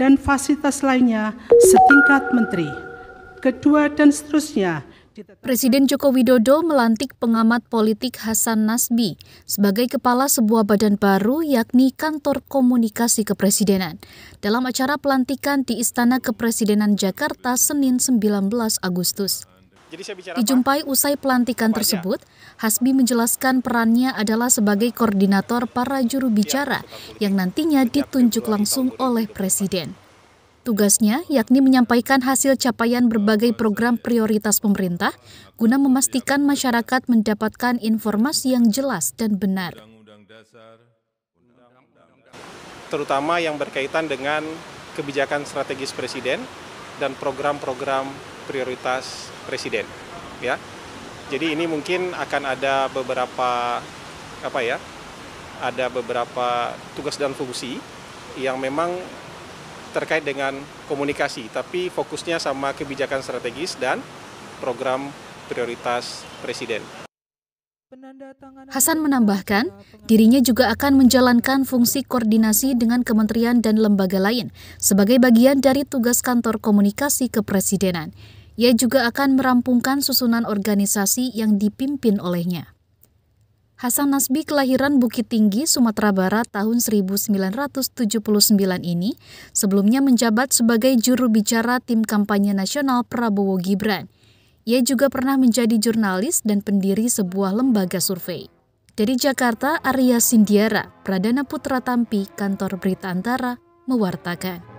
dan fasilitas lainnya setingkat menteri. Kedua dan seterusnya. Presiden Joko Widodo melantik pengamat politik Hasan Nasbi sebagai kepala sebuah badan baru yakni Kantor Komunikasi Kepresidenan dalam acara pelantikan di Istana Kepresidenan Jakarta Senin 19 Agustus. Dijumpai usai pelantikan ya. tersebut, Hasbi menjelaskan perannya adalah sebagai koordinator para juru ya, bicara yang nantinya ditunjuk langsung oleh Presiden. Tugasnya yakni menyampaikan hasil capaian berbagai program prioritas pemerintah guna memastikan iya, masyarakat mendapatkan informasi yang jelas dan benar. Terutama yang berkaitan dengan kebijakan strategis Presiden, dan program-program prioritas presiden ya. Jadi ini mungkin akan ada beberapa apa ya? Ada beberapa tugas dan fungsi yang memang terkait dengan komunikasi, tapi fokusnya sama kebijakan strategis dan program prioritas presiden. Hasan menambahkan, dirinya juga akan menjalankan fungsi koordinasi dengan kementerian dan lembaga lain sebagai bagian dari tugas kantor komunikasi kepresidenan. Ia juga akan merampungkan susunan organisasi yang dipimpin olehnya. Hasan Nasbi kelahiran Bukit Tinggi, Sumatera Barat tahun 1979 ini sebelumnya menjabat sebagai juru bicara tim kampanye nasional Prabowo Gibran – ia juga pernah menjadi jurnalis dan pendiri sebuah lembaga survei. Dari Jakarta, Arya Sindiara, Pradana Putra Tampi, kantor Berita Antara, mewartakan.